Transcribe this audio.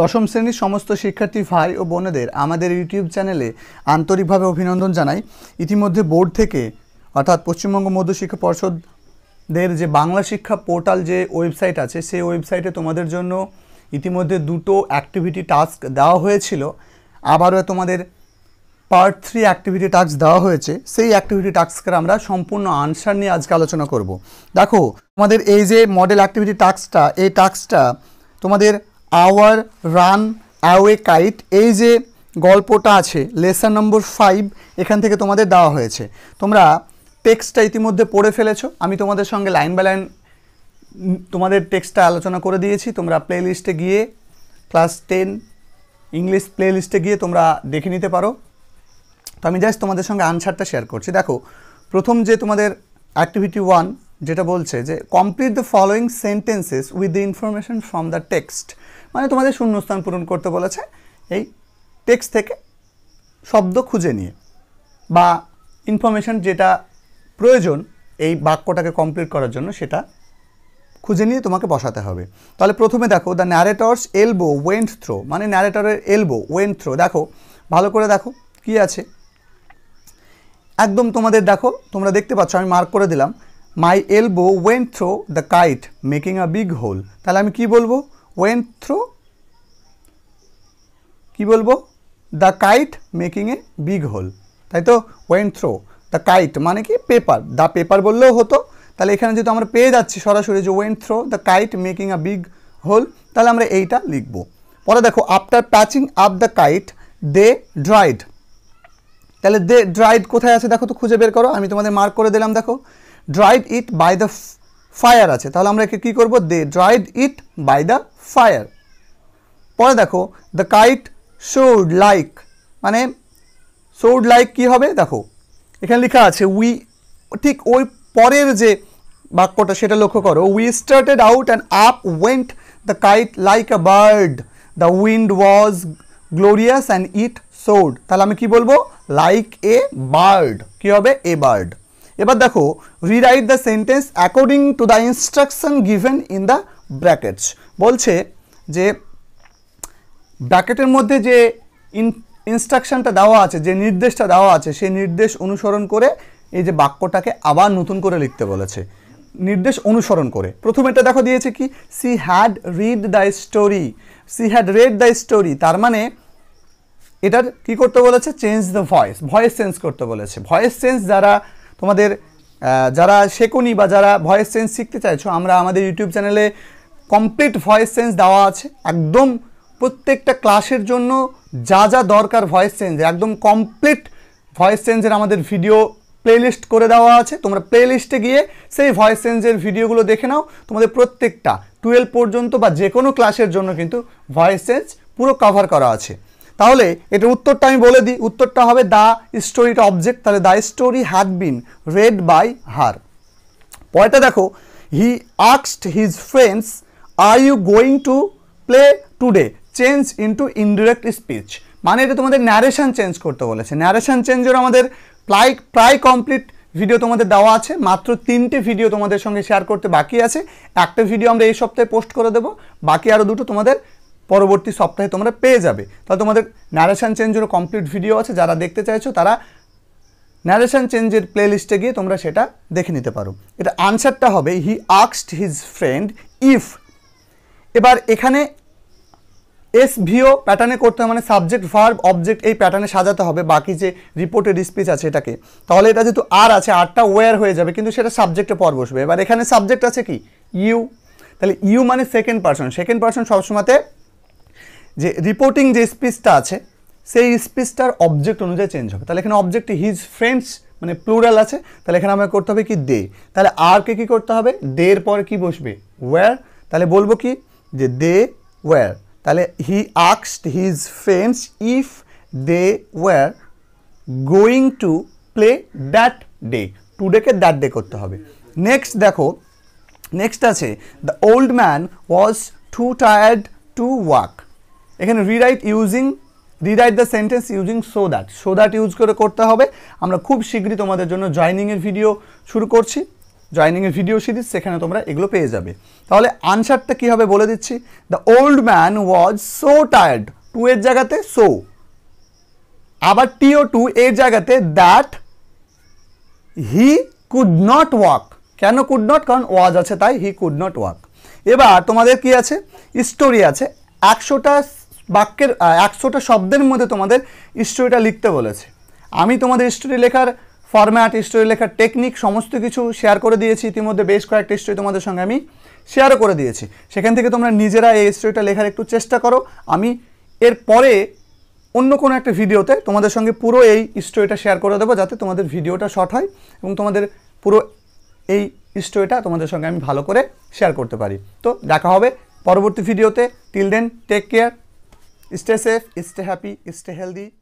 দশম শ্রেণীর সমস্ত শিক্ষার্থী ভাই ও বোনেদের আমাদের ইউটিউব চ্যানেলে আন্তরিকভাবে অভিনন্দন জানাই ইতিমধ্যে বোর্ড থেকে অর্থাৎ পশ্চিমবঙ্গ মধ্যশিক্ষা পর্ষদের যে বাংলা শিক্ষা পোর্টাল যে ওয়েবসাইট আছে সেই ওয়েবসাইটে তোমাদের জন্য ইতিমধ্যে দুটো অ্যাক্টিভিটি টাস্ক দেওয়া হয়েছিল আবারও তোমাদের পার্ট থ্রি অ্যাক্টিভিটি টাস্ক দেওয়া হয়েছে সেই অ্যাক্টিভিটি টাস্কের আমরা সম্পূর্ণ আনসার নিয়ে আজকে আলোচনা করব দেখো তোমাদের এই যে মডেল অ্যাক্টিভিটি টাস্কটা এই টাস্কটা তোমাদের আওয়ার রান অ্যাওয়ে কাইট এই যে গল্পটা আছে লেসার নম্বর ফাইভ এখান থেকে তোমাদের দেওয়া হয়েছে তোমরা টেক্সটটা ইতিমধ্যে পড়ে ফেলেছো আমি তোমাদের সঙ্গে লাইন বাই লাইন তোমাদের টেক্সটটা আলোচনা করে দিয়েছি তোমরা প্লেলিস্টে গিয়ে ক্লাস টেন ইংলিশ প্লে লিস্টে গিয়ে তোমরা দেখে নিতে পারো তো আমি জাস্ট তোমাদের সঙ্গে আনসারটা শেয়ার করছি দেখো প্রথম যে তোমাদের অ্যাক্টিভিটি ওয়ান যেটা বলছে যে complete the following sentences with the information from the text মানে তোমাদের শূন্যস্থান পূরণ করতে বলেছে এই টেক্সট থেকে শব্দ খুঁজে নিয়ে বা ইনফরমেশন যেটা প্রয়োজন এই বাক্যটাকে কমপ্লিট করার জন্য সেটা খুঁজে নিয়ে তোমাকে বসাতে হবে তাহলে প্রথমে দেখো the narrator's elbow went through মানে ন্যারেটরের এলবো ওয়েন্ট থ্রো দেখো ভালো করে দেখো কি আছে একদম তোমাদের দেখো তোমরা দেখতে পাচ্ছ আমি মার্ক করে দিলাম my elbow went through the kite making a big hole তাহলে আমি কি বলবো ওয়েন থ্রো কি বলবো the kite making a big hole তাই তো ওয়েন থ্রো দ্য কাইট মানে কি পেপার দ্য পেপার বললেও হতো তাহলে এখানে যেহেতু আমরা পেয়ে যাচ্ছি সরাসরি যে went through the kite making a big hole তাহলে আমরা এইটা লিখব পরে দেখো after patching up the kite they dried তাহলে দে ড্রাইড কোথায় আছে দেখো তো খুঁজে বের করো আমি তোমাদের মার্ক করে দিলাম দেখো dried it by the fire আছে তাহলে আমরা একে কী করবো they dried it by the fire পরে দেখো দ্য কাইট শোড লাইক মানে শোড লাইক কি হবে দেখো এখানে লেখা আছে উই ঠিক ওই পরের যে বাক্যটা সেটা লক্ষ্য করো we started out and up went the kite like a bird the wind was glorious and it soared তাহলে আমি কি বলবো লাইক এ বার্ড কি হবে এ বার্ড এবার দেখো rewrite the sentence according to the instruction given in the brackets বলছে যে ব্র্যাকেটের মধ্যে যে ইনস্ট্রাকশনটা দেওয়া আছে যে নির্দেশটা দেওয়া আছে সেই নির্দেশ অনুসরণ করে এই যে বাক্যটাকে আবার নতুন করে লিখতে বলেছে নির্দেশ অনুসরণ করে প্রথম এটা দেখো দিয়েছে কি she had read the story she had read the story তার মানে এটার কি করতে বলেছে চেঞ্জ দ্য ভয়েস ভয়েস চেঞ্জ করতে বলেছে ভয়েস চেঞ্জ যারা তোমাদের যারা শেকোনি বা যারা ভয়েস চেঞ্জ শিখতে চাইছো আমরা আমাদের ইউটিউব চ্যানেলে কমপ্লিট ভয়েস চেঞ্জ দেওয়া আছে একদম প্রত্যেকটা ক্লাসের জন্য যা যা দরকার ভয়েস চেঞ্জের একদম কমপ্লিট ভয়েস চেঞ্জের আমাদের ভিডিও প্লেলিস্ট করে দেওয়া আছে তোমরা প্লেলিস্টে গিয়ে সেই ভয়েস চেঞ্জের ভিডিওগুলো দেখে নাও তোমাদের প্রত্যেকটা টুয়েলভ পর্যন্ত বা যে কোনো ক্লাসের জন্য কিন্তু ভয়েস চেঞ্জ পুরো কভার করা আছে তাহলে এটার উত্তরটা আমি বলে দিই উত্তরটা হবে দ্য স্টোরিটা অবজেক্ট তাহলে the story had been read by her পরেটা দেখো হি আক্সড his friends are you going to play today change into indirect speech মানে এটা তোমাদের ন্যারেশন চেঞ্জ করতে বলেছে ন্যারেশন চেঞ্জের আমাদের প্রায় প্রায় কমপ্লিট ভিডিও তোমাদের দেওয়া আছে মাত্র তিনটে ভিডিও তোমাদের সঙ্গে শেয়ার করতে বাকি আছে একটা ভিডিও আমরা এই সপ্তাহে পোস্ট করে দেবো বাকি আরও দুটো তোমাদের পরবর্তী সপ্তাহে তোমরা পেয়ে যাবে তাহলে তোমাদের ন্যারেশান চেঞ্জেরও কমপ্লিট ভিডিও আছে যারা দেখতে চাইছো তারা ন্যারেশান চেঞ্জের প্লেলিস্টে গিয়ে তোমরা সেটা দেখে নিতে পারো এটা আনসারটা হবে হি আক্সড হিজ ফ্রেন্ড ইফ এবার এখানে এস ভিও প্যাটার্নে করতে হবে মানে সাবজেক্ট ভার্ব অবজেক্ট এই প্যাটার্নে সাজাতে হবে বাকি যে রিপোর্টেড স্পিচ আছে এটাকে তাহলে এটা যেহেতু আর আছে আরটা ওয়ার হয়ে যাবে কিন্তু সেটা সাবজেক্টে পর বসবে এবার এখানে সাবজেক্ট আছে কি ইউ তাহলে ইউ মানে সেকেন্ড পার্সন সেকেন্ড পার্সন সবসময়তে যে রিপোর্টিং যে স্পিচটা আছে সেই স্পিচটার অবজেক্ট অনুযায়ী চেঞ্জ হবে তাহলে এখানে অবজেক্টে হিজ ফ্রেন্ডস মানে প্লুরাল আছে তাহলে এখানে আমাকে করতে হবে কি দে তাহলে আরকে কি করতে হবে দের পরে কি বসবে ওয়্যার তাহলে বলবো কি যে দে ওয়্যার তাহলে হি আক্সড his friends if they were going to play that day টুডেকে দ্যাট ডে করতে হবে নেক্সট দেখো নেক্সট আছে the old man was too tired to walk এখানে rewrite using rewrite the sentence using so that so that use করে করতে হবে আমরা খুব শীঘ্রই তোমাদের জন্য জয়নিংয়ের ভিডিও শুরু করছি জয়নিংয়ের ভিডিও সিরিজ সেখানে তোমরা এগুলো পেয়ে যাবে তাহলে আনসারটা কীভাবে হবে বলে দিচ্ছি the old man was so tired to এর জায়গাতে সো আবার টিও টু এর জায়গাতে that he could not walk কেন কুড নট কারণ ওয়াজ আছে তাই হি কুড নট ওয়াক এবার তোমাদের কি আছে স্টোরি আছে একশোটা বাক্যের একশোটা শব্দের মধ্যে তোমাদের স্টোরিটা লিখতে বলেছে আমি তোমাদের স্টোরি লেখার ফর্ম্যাট স্টোরি লেখার টেকনিক সমস্ত কিছু শেয়ার করে দিয়েছি ইতিমধ্যে বেশ কয়েকটা স্টোরি তোমাদের সঙ্গে আমি শেয়ারও করে দিয়েছি সেখান থেকে তোমরা নিজেরা এই স্টোরিটা লেখার একটু চেষ্টা করো আমি এর পরে অন্য কোনো একটা ভিডিওতে তোমাদের সঙ্গে পুরো এই স্টোরিটা শেয়ার করে দেবো যাতে তোমাদের ভিডিওটা শর্ট হয় এবং তোমাদের পুরো এই স্টোরিটা তোমাদের সঙ্গে আমি ভালো করে শেয়ার করতে পারি তো দেখা হবে পরবর্তী ভিডিওতে till then take care stay safe stay happy stay healthy